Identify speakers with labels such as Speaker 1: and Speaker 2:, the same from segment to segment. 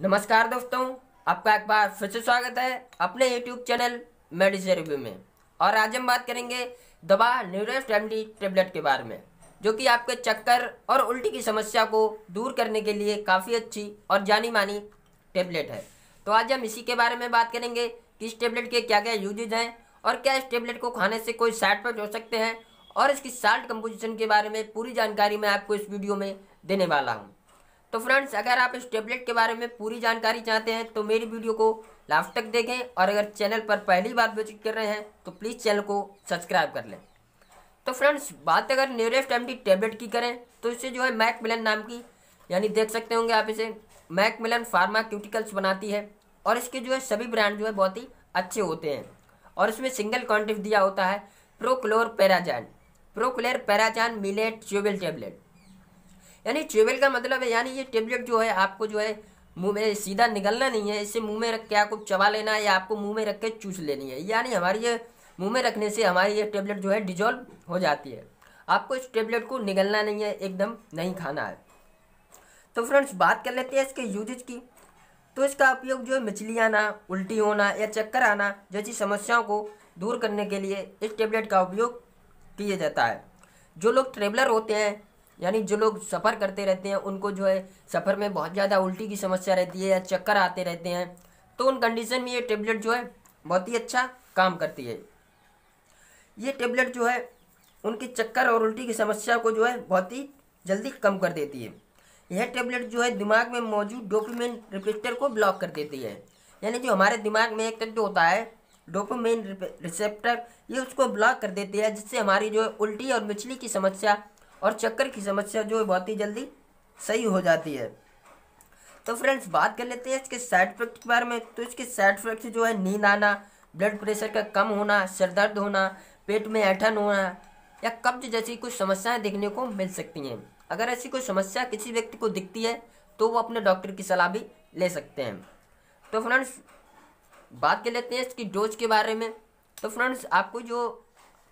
Speaker 1: नमस्कार दोस्तों आपका एक बार फिर से स्वागत है अपने यूट्यूब चैनल मेडिसिन रिव्यू में और आज हम बात करेंगे दवा न्यूरेस्ट रेमडी टेबलेट के बारे में जो कि आपके चक्कर और उल्टी की समस्या को दूर करने के लिए काफ़ी अच्छी और जानी मानी टेबलेट है तो आज हम इसी के बारे में बात करेंगे कि इस टेबलेट के क्या क्या यूजेज हैं और क्या इस टेबलेट को खाने से कोई साइड इफेक्ट हो सकते हैं और इसकी साल्ट कंपोजिशन के बारे में पूरी जानकारी मैं आपको इस वीडियो में देने वाला हूँ तो फ्रेंड्स अगर आप इस टेबलेट के बारे में पूरी जानकारी चाहते हैं तो मेरी वीडियो को लास्ट तक देखें और अगर चैनल पर पहली बार विजिट कर रहे हैं तो प्लीज़ चैनल को सब्सक्राइब कर लें तो फ्रेंड्स बात अगर नियरेस्ट एम टेबलेट की करें तो इसे जो है मैक मिलन नाम की यानी देख सकते होंगे आप इसे मैक मिलन फार्माक्यूटिकल्स बनाती है और इसके जो है सभी ब्रांड जो है बहुत ही अच्छे होते हैं और इसमें सिंगल क्वान्टिटी दिया होता है prochlorperazine prochlorperazine maleate ट्यूबेल टेबलेट यानी चुवेल का मतलब है यानी ये टेबलेट जो है आपको जो है मुंह में सीधा निकलना नहीं है इसे मुंह में रख के आपको चबा लेना है या आपको मुंह में रख के चूस लेनी है यानी हमारी ये मुंह में रखने से हमारी ये टेबलेट जो है डिजोल्व हो जाती है आपको इस टेबलेट को निगलना नहीं है एकदम नहीं खाना है तो फ्रेंड्स बात कर लेते हैं इसके यूजेज की तो इसका उपयोग जो है मछली आना उल्टी होना या चक्कर आना जैसी समस्याओं को दूर करने के लिए इस टेबलेट का उपयोग किया जाता है जो लोग ट्रेवलर होते हैं यानी जो लोग सफ़र करते रहते हैं उनको जो है सफ़र में बहुत ज़्यादा उल्टी की समस्या रहती है या चक्कर आते रहते हैं तो उन कंडीशन में ये टेबलेट जो है बहुत ही अच्छा काम करती है ये टेबलेट जो है उनके चक्कर और उल्टी की समस्या को जो है बहुत ही जल्दी कम कर देती है यह टेबलेट जो है दिमाग में मौजूद डोपामिन रिसेप्टर को ब्लॉक कर देती है यानी जो हमारे दिमाग में एक तत्व होता है डोपामिन रिसेप्टर ये उसको ब्लॉक कर देती है जिससे हमारी जो है उल्टी और मिचली की समस्या और चक्कर की समस्या जो है बहुत ही जल्दी सही हो जाती है तो फ्रेंड्स बात कर लेते हैं इसके साइड इफेक्ट के बारे में तो इसके साइड इफेक्ट जो है नींद आना ब्लड प्रेशर का कम होना सर दर्द होना पेट में ऐठन होना या कब्ज जैसी कुछ समस्याएं देखने को मिल सकती हैं अगर ऐसी कोई समस्या किसी व्यक्ति को दिखती है तो वो अपने डॉक्टर की सलाह भी ले सकते हैं तो फ्रेंड्स बात कर लेते हैं इसकी डोज के बारे में तो फ्रेंड्स आपको जो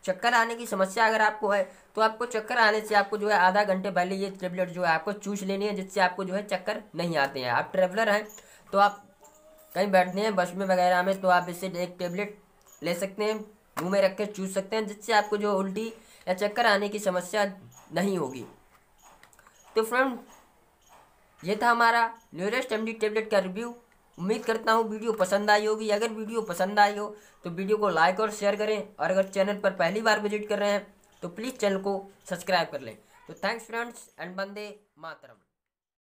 Speaker 1: चक्कर आने की समस्या अगर आपको है तो आपको चक्कर आने से आपको जो है आधा घंटे पहले ये टेबलेट जो है आपको चूस लेनी है जिससे आपको जो है चक्कर नहीं आते हैं आप ट्रेवलर हैं तो आप कहीं बैठते हैं बस में वगैरह में तो आप इसे एक टेबलेट ले सकते हैं मुंह में रख के चूस सकते हैं जिससे आपको जो उल्टी या चक्कर आने की समस्या नहीं होगी तो फ्रेंड ये था हमारा न्यूरेस्ट एम टेबलेट का रिव्यू उम्मीद करता हूँ वीडियो पसंद आई होगी अगर वीडियो पसंद आई हो तो वीडियो को लाइक और शेयर करें और अगर चैनल पर पहली बार विजिट कर रहे हैं तो प्लीज़ चैनल को सब्सक्राइब कर लें तो थैंक्स फ्रेंड्स एंड बंदे मातरम